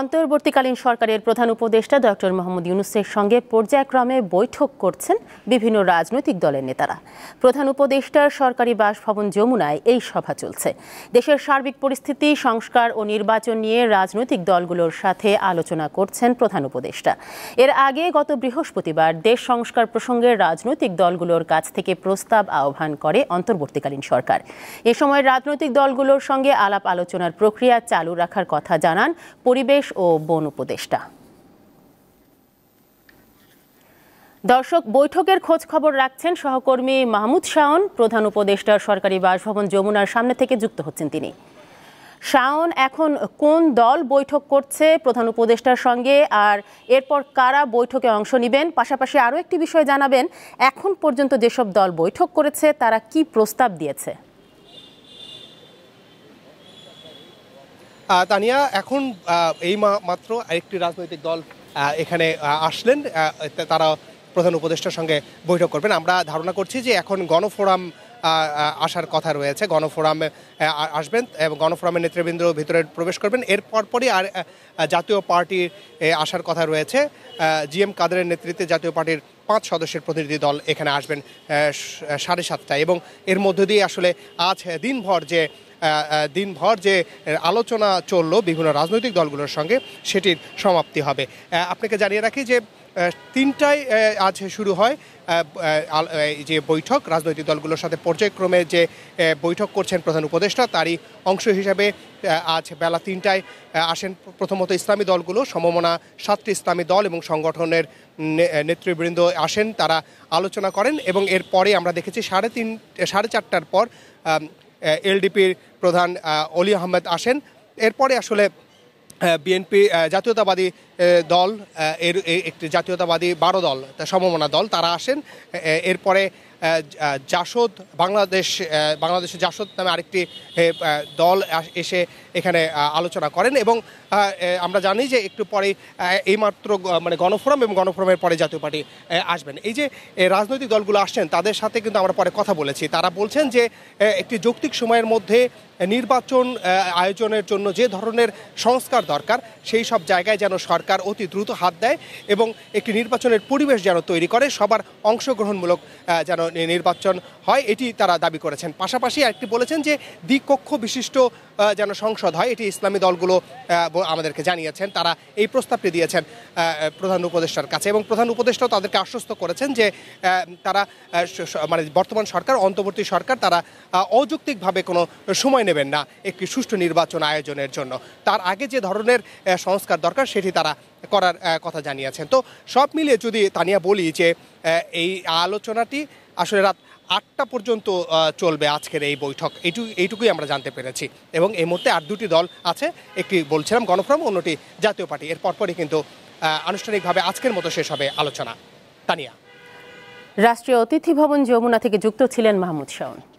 অন্তর্বর্তীকালীন সরকারের প্রধান উপদেষ্টা ডক্টর মোহাম্মদ ইউনুসের সঙ্গে পর্যায়ক্রমে বৈঠক করছেন বিভিন্ন রাজনৈতিক দলের নেতারা প্রধান উপদেষ্টার সরকারি বাসভবন যমুনায় এই সভা চলছে দেশের সার্বিক পরিস্থিতি সংস্কার ও নির্বাচন নিয়ে রাজনৈতিক দলগুলোর সাথে আলোচনা করছেন প্রধান উপদেষ্টা এর আগে গত বৃহস্পতিবার দেশ সংস্কার প্রসঙ্গে রাজনৈতিক দলগুলোর কাছ থেকে প্রস্তাব আহ্বান করে অন্তর্বর্তীকালীন সরকার এ সময় রাজনৈতিক দলগুলোর সঙ্গে আলাপ আলোচনার প্রক্রিয়া চালু রাখার কথা জানান পরিবেশ উপদেশ ও বন উপদেষ্টা দর্শক বৈঠকের খোঁজ খবর রাখছেন সহকর্মী মাহমুদ শাওন প্রধান উপদেষ্টা সরকারি বাসভবন যমুনার সামনে থেকে যুক্ত হচ্ছেন তিনি শাওন এখন কোন দল বৈঠক করছে প্রধান উপদেষ্টার সঙ্গে আর এরপর কারা বৈঠকে অংশ নেবেন পাশাপাশি আরও একটি বিষয় জানাবেন এখন পর্যন্ত যেসব দল বৈঠক করেছে তারা কি প্রস্তাব দিয়েছে তানিয়া এখন এই মাত্র আরেকটি রাজনৈতিক দল এখানে আসলেন তারা প্রধান উপদেষ্টার সঙ্গে বৈঠক করবেন আমরা ধারণা করছি যে এখন গণফোরাম আসার কথা রয়েছে গণফোরামে আসবেন এবং গণফোরামের নেতৃবৃন্দ ভিতরে প্রবেশ করবেন এর পরপরই আর জাতীয় পার্টির আসার কথা রয়েছে জি এম কাদেরের নেতৃত্বে জাতীয় পার্টির পাঁচ সদস্যের প্রতিনিধি দল এখানে আসবেন সাড়ে সাতটায় এবং এর মধ্য দিয়ে আসলে আজ দিনভর যে দিনভর যে আলোচনা চললো বিভিন্ন রাজনৈতিক দলগুলোর সঙ্গে সেটির সমাপ্তি হবে আপনাকে জানিয়ে রাখি যে তিনটায় আজ শুরু হয় যে বৈঠক রাজনৈতিক দলগুলোর সাথে পর্যায়ক্রমে যে বৈঠক করছেন প্রধান উপদেষ্টা তারই অংশ হিসাবে আজ বেলা তিনটায় আসেন প্রথমত ইসলামী দলগুলো সমমনা সাতটি ইসলামী দল এবং সংগঠনের নেতৃবৃন্দ আসেন তারা আলোচনা করেন এবং এরপরে আমরা দেখেছি সাড়ে তিন সাড়ে চারটার পর এলডিপির প্রধান অলি আহমেদ আসেন এরপরে আসলে বিএনপি জাতীয়তাবাদী দল এর একটি জাতীয়তাবাদী বারো দল সমমনা দল তারা আসেন এরপরে জাসদ বাংলাদেশ বাংলাদেশে জাসদ নামে আরেকটি দল এসে এখানে আলোচনা করেন এবং আমরা জানি যে একটু পরে এইমাত্র মানে গণফোরাম এবং গণফোরামের পরে জাতীয় পার্টি আসবেন এই যে রাজনৈতিক দলগুলো আসছেন তাদের সাথে কিন্তু আমরা পরে কথা বলেছি তারা বলছেন যে একটি যৌক্তিক সময়ের মধ্যে নির্বাচন আয়োজনের জন্য যে ধরনের সংস্কার দরকার সেই সব জায়গায় যেন সরকার অতি দ্রুত হাত দেয় এবং একটি নির্বাচনের পরিবেশ যেন তৈরি করে সবার অংশগ্রহণমূলক যেন নির্বাচন হয় এটি তারা দাবি করেছেন পাশাপাশি একটি বলেছেন যে দ্বিকক্ষ বিশিষ্ট যেন সংসদ হয় এটি ইসলামী দলগুলো আমাদেরকে জানিয়েছেন তারা এই প্রস্তাবটি দিয়েছেন প্রধান উপদেষ্টার কাছে এবং প্রধান উপদেষ্টাও তাদেরকে আশ্বস্ত করেছেন যে তারা মানে বর্তমান সরকার অন্তর্বর্তী সরকার তারা অযৌক্তিকভাবে কোনো সময় নেবেন না একটি সুষ্ঠু নির্বাচন আয়োজনের জন্য তার আগে যে ধরনের সংস্কার দরকার সেটি তারা করার কথা জানিয়েছেন তো সব মিলিয়ে যদি তানিয়া বলি যে এই আলোচনাটি আসলে রাত আটটা পর্যন্ত চলবে আজকের এই বৈঠক এইটু এইটুকুই আমরা জানতে পেরেছি এবং এই মুহূর্তে আর দুটি দল আছে একটি বলছিলাম গণফ্রম অন্যটি জাতীয় পার্টি এর পরপরই কিন্তু আনুষ্ঠানিকভাবে আজকের মতো শেষ হবে আলোচনা তানিয়া রাষ্ট্রীয় অতিথি ভবন যমুনা থেকে যুক্ত ছিলেন মাহমুদ শাওন